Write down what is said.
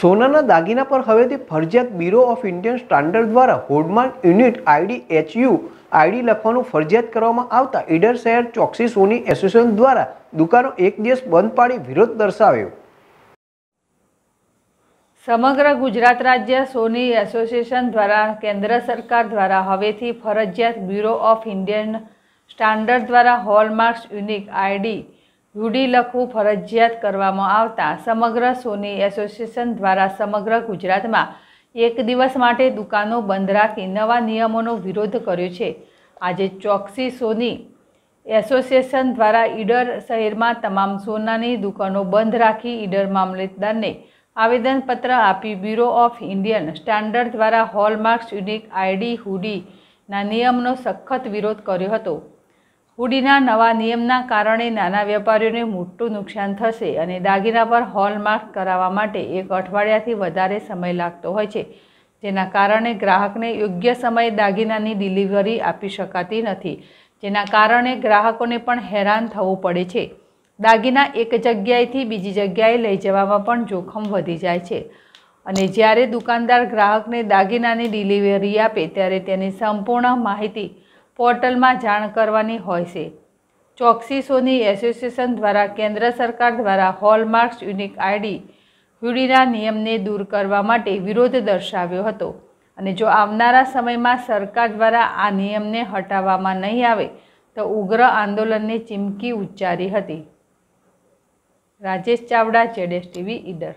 સોનાના દાગીના પર હવેથી ફરજિયાત બ્યુરો ઓફ ઇન્ડિયન સ્ટાન્ડર્ડ દ્વારા hallmark unit ID HU ID લખવાનું ફરજિયાત કરવામાં આવતા ઈડર શહેર ચોક્સી સોની એસોસિએશન દ્વારા દુકાનો એક દિવસ બંધ પાડી વિરોધ દર્શાવ્યો સમગ્ર ગુજરાત રાજ્ય સોની એસોસિએશન દ્વારા કેન્દ્ર સરકાર દ્વારા હવેથી ફરજિયાત બ્યુરો ઓફ ઇન્ડિયન સ્ટાન્ડર્ડ દ્વારા હોલમાર્ક્સ યુનિક આઈડી રૂઢિ લખવું ફરજિયાત કરવામાં આવતા સમગ્ર સોની એસોસિએશન દ્વારા સમગ્ર ગુજરાતમાં એક દિવસ માટે દુકાનો બંધ રાખી નવા નિયમોનો વિરોધ કર્યો છે આજે ચોક્સી સોની એસોસિએશન દ્વારા ઈડર શહેરમાં તમામ સોનાની દુકાનો બંધ રાખી ઈડર મામલતદારને આવેદનપત્ર આપી બ્યુરો ઓફ ઇન્ડિયન સ્ટાન્ડર્ડ દ્વારા હોલમાર્ક્સ યુનિક આઈડી હુડીના નિયમનો સખત વિરોધ કર્યો હતો હુડીના નવા નિયમના કારણે નાના વેપારીઓને મોટું નુકસાન થશે અને દાગીના પર હોલમાર્ક કરાવવા માટે એક અઠવાડિયાથી વધારે સમય લાગતો હોય છે જેના કારણે ગ્રાહકને યોગ્ય સમયે દાગીનાની ડિલિવરી આપી શકાતી નથી જેના કારણે ગ્રાહકોને પણ હેરાન થવું પડે છે દાગીના એક જગ્યાએથી બીજી જગ્યાએ લઈ જવામાં પણ જોખમ વધી જાય છે અને જ્યારે દુકાનદાર ગ્રાહકને દાગીનાની ડિલિવરી આપે ત્યારે તેની સંપૂર્ણ માહિતી પોર્ટલમાં જાણ કરવાની હોય છે ચોકસીસોની એસોસિએશન દ્વારા કેન્દ્ર સરકાર દ્વારા હોલમાર્ક્સ યુનિક આઈડી હુડીના નિયમને દૂર કરવા માટે વિરોધ દર્શાવ્યો હતો અને જો આવનારા સમયમાં સરકાર દ્વારા આ નિયમને હટાવવામાં નહીં આવે તો ઉગ્ર આંદોલનને ચીમકી ઉચ્ચારી હતી રાજેશ ચાવડા જેડેશ ટીવી ઈડર